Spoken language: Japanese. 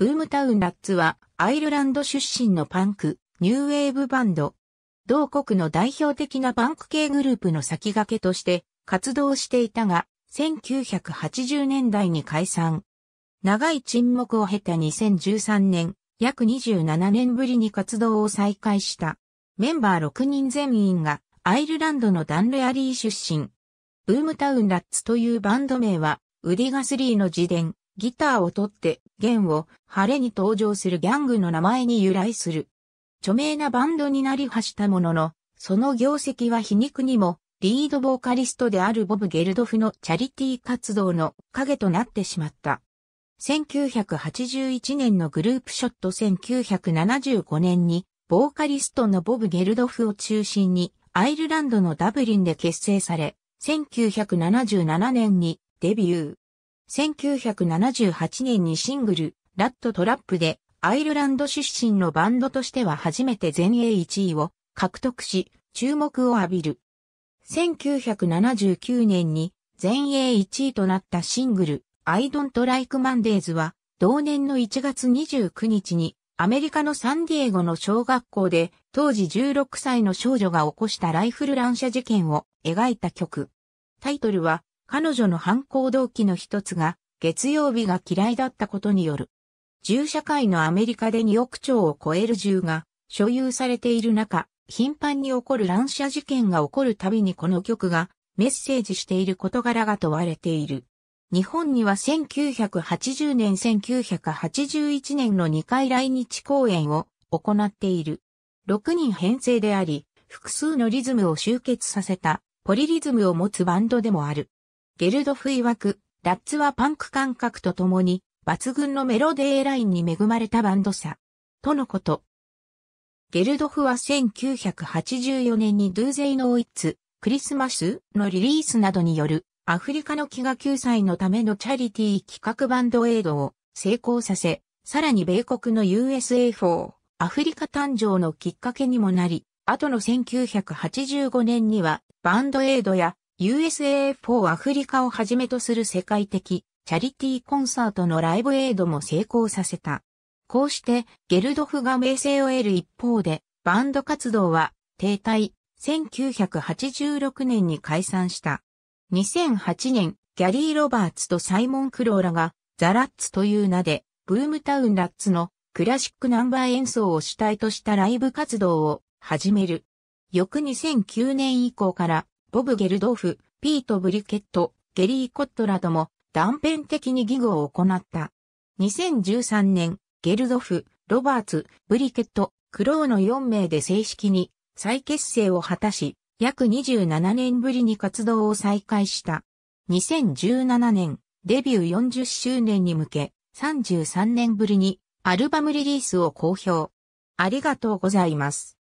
ブームタウンラッツはアイルランド出身のパンク、ニューウェーブバンド。同国の代表的なパンク系グループの先駆けとして活動していたが、1980年代に解散。長い沈黙を経た2013年、約27年ぶりに活動を再開した。メンバー6人全員がアイルランドのダンレアリー出身。ブームタウンラッツというバンド名は、ウディガスリーの自伝、ギターを取って、弦を、晴れに登場するギャングの名前に由来する。著名なバンドになりはしたものの、その業績は皮肉にも、リードボーカリストであるボブ・ゲルドフのチャリティー活動の影となってしまった。1981年のグループショット1975年に、ボーカリストのボブ・ゲルドフを中心に、アイルランドのダブリンで結成され、1977年にデビュー。1978年にシングル、ラットトラップで、アイルランド出身のバンドとしては初めて全英1位を獲得し、注目を浴びる。1979年に全英1位となったシングル、I Don't Like Mondays は、同年の1月29日に、アメリカのサンディエゴの小学校で、当時16歳の少女が起こしたライフル乱射事件を描いた曲。タイトルは、彼女の犯行動機の一つが、月曜日が嫌いだったことによる。銃社会のアメリカで2億丁を超える銃が所有されている中、頻繁に起こる乱射事件が起こるたびにこの曲がメッセージしている事柄が問われている。日本には1980年1981年の2回来日公演を行っている。6人編成であり、複数のリズムを集結させたポリリズムを持つバンドでもある。ゲルドフ曰く、ラッツはパンク感覚とともに、抜群のメロデーラインに恵まれたバンドさ。とのこと。ゲルドフは1984年にドゥーゼイのオイッツ、クリスマスのリリースなどによるアフリカの飢餓救済のためのチャリティー企画バンドエイドを成功させ、さらに米国の USA4 アフリカ誕生のきっかけにもなり、後の1985年にはバンドエイドや USA4 アフリカをはじめとする世界的チャリティーコンサートのライブエイドも成功させた。こうしてゲルドフが名声を得る一方でバンド活動は停滞、1986年に解散した。2008年、ギャリー・ロバーツとサイモン・クローラがザ・ラッツという名でブームタウン・ラッツのクラシックナンバー演奏を主体としたライブ活動を始める。翌2009年以降からボブ・ゲルドーフ、ピート・ブリケット、ゲリー・コットラとも断片的にギグを行った。2013年、ゲルドフ、ロバーツ、ブリケット、クローの4名で正式に再結成を果たし、約27年ぶりに活動を再開した。2017年、デビュー40周年に向け、33年ぶりにアルバムリリースを公表。ありがとうございます。